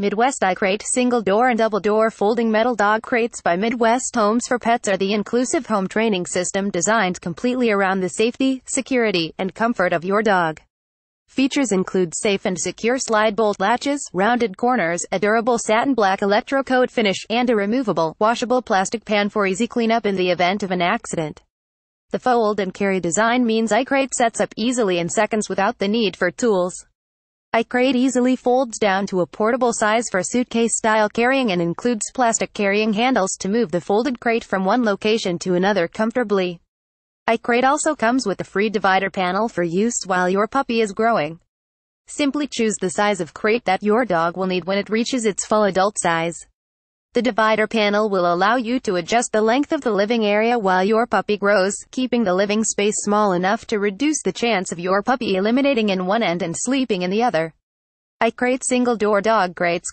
Midwest I Crate single door and double door folding metal dog crates by Midwest Homes for Pets are the inclusive home training system designed completely around the safety, security, and comfort of your dog. Features include safe and secure slide bolt latches, rounded corners, a durable satin black electrocoat finish, and a removable, washable plastic pan for easy cleanup in the event of an accident. The fold and carry design means iCrate sets up easily in seconds without the need for tools iCrate easily folds down to a portable size for suitcase style carrying and includes plastic carrying handles to move the folded crate from one location to another comfortably. iCrate also comes with a free divider panel for use while your puppy is growing. Simply choose the size of crate that your dog will need when it reaches its full adult size. The divider panel will allow you to adjust the length of the living area while your puppy grows, keeping the living space small enough to reduce the chance of your puppy eliminating in one end and sleeping in the other. I crate single door dog crates